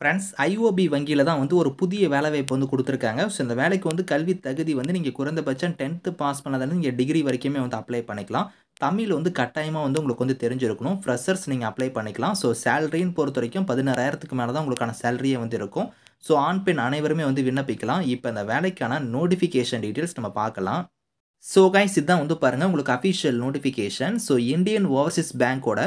friends IOB வங்கியில் தான் வந்து ஒரு புதிய வேலைவாய்ப்பு வந்து கொடுத்துருக்காங்க ஸோ இந்த வேலைக்கு வந்து கல்வி தகுதி வந்து நீங்கள் குறைந்தபட்சம் டென்த்து பாஸ் பண்ணாதே நீங்கள் டிகிரி வரைக்குமே வந்து அப்ளை பண்ணிக்கலாம் தமிழ் வந்து கட்டாயமாக வந்து உங்களுக்கு வந்து தெரிஞ்சிருக்கணும் ஃப்ரெஷர்ஸ் நீங்கள் அப்ளை பண்ணிக்கலாம் ஸோ சேலரின்னு பொறுத்த வரைக்கும் பதினாறாயிரத்துக்கு மேலே தான் உங்களுக்கான சேலரியே வந்து இருக்கும் ஸோ ஆண் பெண் அனைவருமே வந்து விண்ணப்பிக்கலாம் இப்போ இந்த வேலைக்கான நோட்டிஃபிகேஷன் டீட்டெயில்ஸ் நம்ம பார்க்கலாம் ஸோ கைஸ் இதுதான் வந்து பாருங்கள் உங்களுக்கு official notification so Indian Overseas பேங்க்கோட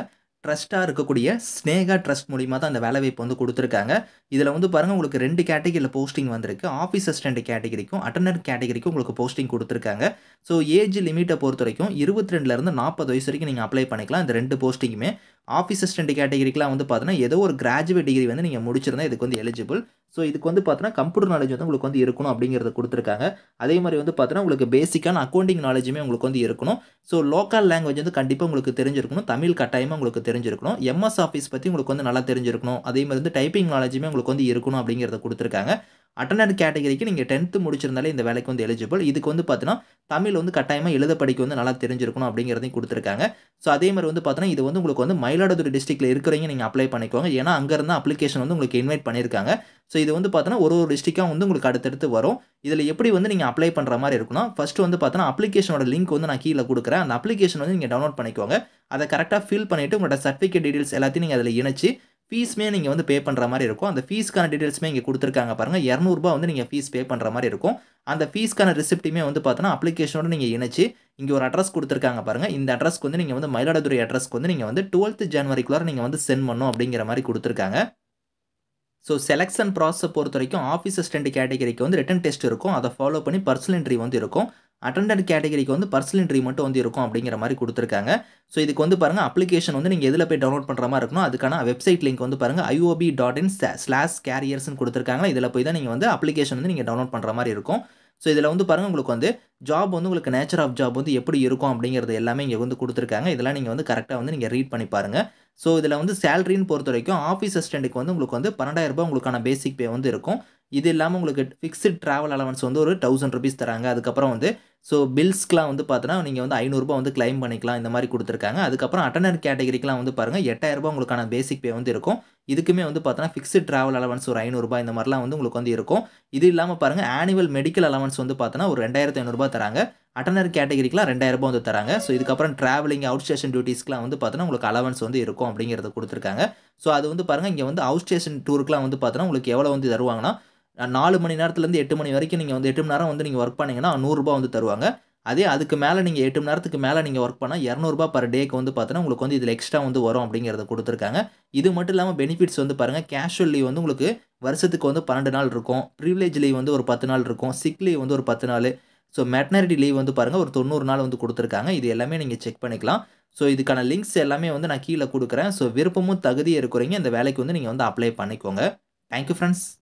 ட்ரஸ்ட்டாக இருக்கக்கூடிய ஸ்னேகா ட்ரஸ்ட் மூலிமா தான் அந்த வேலைவாய்ப்பு வந்து கொடுத்துருக்காங்க இதில் வந்து பாருங்கள் உங்களுக்கு ரெண்டு கேட்டகிரியில் போஸ்டிங் வந்திருக்கு ஆஃபீஸ் அசிஸ்டண்ட் கேட்டகிரிக்கும் அட்டனர் கேட்டகிரிக்கும் உங்களுக்கு போஸ்டிங் கொடுத்துருக்காங்க ஸோ ஏஜ் லிமிட்டை பொறுத்த வரைக்கும் இருபத்தி ரெண்டுலேருந்து நாற்பது வயசு வரைக்கும் நீங்கள் அப்ளை பண்ணிக்கலாம் இந்த ரெண்டு போஸ்டிங்குமே ஆஃபீஸ் அசிஸ்டன்ட் கேட்டகிரிக்கெலாம் வந்து பார்த்தீங்கன்னா ஏதோ ஒரு கிராஜுவேட் டிகிரி வந்து நீங்கள் முடிச்சிருந்தால் இதுக்கு வந்து எலிஜிபிள் ஸோ இதுக்கு வந்து பார்த்தீங்கன்னா கம்ப்யூட்டர் நாலேஜ் வந்து உங்களுக்கு வந்து இருக்கணும் அப்படிங்கிறத கொடுத்துருக்காங்க அதே மாதிரி வந்து பார்த்தீங்கன்னா உங்களுக்கு பேசிக்கான அக்கௌண்டிங் நாலேஜுமே உங்களுக்கு வந்து இருக்கணும் ஸோ லோக்கல் லாங்குவேஜ் வந்து கண்டிப்பாக உங்களுக்கு தெரிஞ்சிருக்கணும் தமிழ் கட்டாயமாக உங்களுக்கு தெரிஞ்சிருக்கணும் எம்எஸ் ஆஃபீஸ் பற்றி உங்களுக்கு வந்து நல்லா தெரிஞ்சிருக்கணும் அதே மாதிரி வந்து டைப்பிங் நாலேஜுமே உங்களுக்கு வந்து இருக்கணும் அப்படிங்கிறத கொடுத்துருக்காங்க அட்டனர் கேட்டகரிக்கு நீங்கள் டென்த்து முடிச்சிருந்தாலே இந்த வேலைக்கு வந்து எலிஜிபிள் இதுக்கு வந்து பார்த்தீங்கன்னா தமிழ் வந்து கட்டாயமாக எழுத படிக்க வந்து நல்லா தெரிஞ்சிருக்கணும் அப்படிங்கிறதையும் கொடுத்துருக்காங்க ஸோ அதே மாதிரி வந்து பார்த்தீங்கன்னா இது வந்து உங்களுக்கு வந்து மயிலாடுதுறை டிஸ்ட்ரிக்ட்டில் இருக்கிறவங்க நீங்கள் அப்ளை பண்ணிக்கோங்க ஏன்னா அங்கேருந்து அப்ளிகேஷன் வந்து உங்களுக்கு இன்வைட் பண்ணியிருக்காங்க ஸோ இது வந்து பார்த்தீங்கன்னா ஒரு ஒரு டிஸ்ட்ரிக்டாக வந்து உங்களுக்கு அடுத்தடுத்து வரும் இதில் எப்படி வந்து நீங்கள் அப்ளை பண்ணுற மாதிரி இருக்கணும் ஃபஸ்ட்டு வந்து பார்த்தீங்கன்னா அப்ளிகேஷனோட லிங்க் வந்து நான் கீழே கொடுக்குறேன் அந்த அப்ளிகேஷன் வந்து நீங்கள் டவுன்லோட் பண்ணிக்கோங்க அதை கரெக்டாக ஃபில் பண்ணிவிட்டு உங்களோட சர்டிஃபிகேட் டீட்டெயில்ஸ் எல்லாத்தையும் நீங்கள் அதில் இணைச்சி ஃபீஸுமே நீங்கள் வந்து பே பண்ணுற மாதிரி இருக்கும் அந்த ஃபீஸ்க்கான டீட்டெயில்ஸுமே இங்கே கொடுத்துருக்காங்க பாருங்கள் இரநூறுபா வந்து நீங்கள் ஃபீஸ் பே பண்ணுற மாதிரி இருக்கும் அந்த ஃபீஸ்க்கான ரெசிப்ட்டுமே வந்து பார்த்தோன்னா அப்ளிகேஷனோட நீங்கள் இணைச்சி இங்கே ஒரு அட்ரஸ் கொடுத்துருக்காங்க பாருங்கள் இந்த அட்ரஸ்க்கு வந்து நீங்கள் வந்து மயிலாடுதுறை அட்ரஸ்க்கு வந்து நீங்கள் வந்து டுவெல்த் ஜனவரிக்குள்ளார நீங்கள் வந்து சென்ட் பண்ணும் அப்படிங்கிற மாதிரி கொடுத்துருக்காங்க ஸோ செலெக்ஷன் ப்ராசஸ் பொறுத்த வரைக்கும் ஆஃபீஸ் அசிஸ்டன்ட் கேட்டகரிக்கு வந்து ரிட்டன் டெஸ்ட் இருக்கும் அதை ஃபாலோ பண்ணி பர்சனல் என்ட்ரி வந்து இருக்கும் அட்டண்டன்ட் கேட்டகரிக்கு வந்து பர்சனல் இன்ட்ரி மட்டும் வந்து இருக்கும் அப்படிங்கிற மாதிரி கொடுத்துருக்காங்க ஸோ இதுக்கு வந்து பாருங்கள் அப்ளிகேஷன் வந்து நீங்கள் எதில் போய் டவுன்லோட் பண்ணுற மாதிரி இருக்கணும் அதுக்கான வெப்சைட் லிங்க் வந்து பாருங்கள் ஐஓபி டாட் இன் ஸ்லாஷ் கேரியர்ஸ்னு கொடுத்துருக்காங்க இதில் போய் தான் நீங்கள் வந்து அப்ளிகேஷன் வந்து நீங்கள் டவுன்லோட் பண்ணுற மாதிரி இருக்கும் ஸோ இதில் வந்து பாருங்கள் உங்களுக்கு வந்து ஜாப் வந்து உங்களுக்கு நேச்சர் ஆஃப் ஜாப் வந்து எப்படி இருக்கும் அப்படிங்கிறது எல்லாமே இங்கே வந்து கொடுத்துருக்காங்க இதெல்லாம் நீங்கள் வந்து கரெக்டாக வந்து நீங்கள் ரீட் பண்ணி பாருங்கள் ஸோ இதில் வந்து சேலரின்னு பொறுத்த வரைக்கும் ஆஃபீஸ் அசிஸ்டண்ட்டுக்கு வந்து உங்களுக்கு வந்து பன்னெண்டாயிரரூபா உங்களுக்கான பேசிக் பே வந்து இருக்கும் இது இல்லாமல் உங்களுக்கு ஃபிக்ஸ்டு ட்ராவல் அலவன்ஸ் வந்து ஒரு தௌசண்ட் ருபீஸ் தராங்க அதுக்கப்புறம் வந்து ஸோ பில்ஸ்க்கெலாம் வந்து பார்த்தோன்னா நீங்கள் வந்து ஐநூறுரூபா வந்து கிளைம் பண்ணிக்கலாம் இந்த மாதிரி கொடுத்துருக்காங்க அதுக்கப்புறம் அட்டனர் கேட்டகரிக்கெலாம் வந்து பாருங்கள் எட்டாயிரரூபா உங்களுக்கான பேசிக் பே வந்து இருக்கும் இதுக்குமே வந்து பார்த்தோன்னா ஃபிக்ஸ்டு ட்ராவல் அலவன்ஸ் ஒரு ஐநூறுரூபா இந்த மாதிரிலாம் வந்து உங்களுக்கு வந்து இருக்கும் இது இல்லாமல் பாருங்கள் ஆனுவல் மெடிக்கல் அலவன்ஸ் வந்து பார்த்தோன்னா ஒரு ரெண்டாயிரத்து ஐநூறுரூபா தராங்க அட்டனர் கேட்டகரிக்கெலாம் ரெண்டாயிரரூபா வந்து தராங்க ஸோ இதுக்கப்புறம் ட்ராவலிங் அவுட் ஸ்டேஷன் டியூட்டிஸ்க்கெலாம் வந்து பார்த்தோன்னா உங்களுக்கு அலவன்ஸ் வந்து இருக்கும் அப்படிங்கிறத கொடுத்துருக்காங்க ஸோ அது வந்து பாருங்கள் இங்கே வந்து அவுட் ஸ்டேஷன் டூருக்குலாம் வந்து பார்த்தோன்னா உங்களுக்கு எவ்வளோ வந்து தருவாங்கன்னா நாலு மணி நேரத்துலேருந்து எட்டு மணி வரைக்கும் நீங்கள் வந்து எட்டு மணி நேரம் வந்து நீங்கள் ஒர்க் பண்ணிங்கன்னா நூறுரூபா வந்து தருவாங்க அதே அதுக்கு மேலே நீங்கள் எட்டு மணி நேரத்துக்கு மேலே நீங்கள் ஒர்க் பண்ணால் இரநூறுபா பர் டேக்கு வந்து பார்த்தோன்னா உங்களுக்கு வந்து இதில் எக்ஸ்ட்ரா வந்து வரும் அப்படிங்கிறத கொடுத்துருக்காங்க இது மட்டும் இல்லாமல் பெனிஃபிட்ஸ் வந்து பாருங்கள் கேஷுவல் லீவ் வந்து உங்களுக்கு வருஷத்துக்கு வந்து பன்னெண்டு நாள் இருக்கும் ப்ரிவிலேஜ் லீவ் வந்து ஒரு பத்து நாள் இருக்கும் சிக் லீவ் வந்து ஒரு பத்து நாள் ஸோ மெட்டனரிட்டி லீவ் வந்து பாருங்கள் ஒரு தொண்ணூறு நாள் வந்து கொடுத்துருக்காங்க இது எல்லாமே நீங்கள் செக் பண்ணிக்கலாம் ஸோ இதுக்கான லிங்க்ஸ் எல்லாமே வந்து நான் கீழே கொடுக்குறேன் ஸோ விருப்பமும் தகுதியும் இருக்கிறீங்க இந்த வேலைக்கு வந்து நீங்கள் வந்து அப்ளை பண்ணிக்கோங்க தேங்க்யூ ஃப்ரெண்ட்ஸ்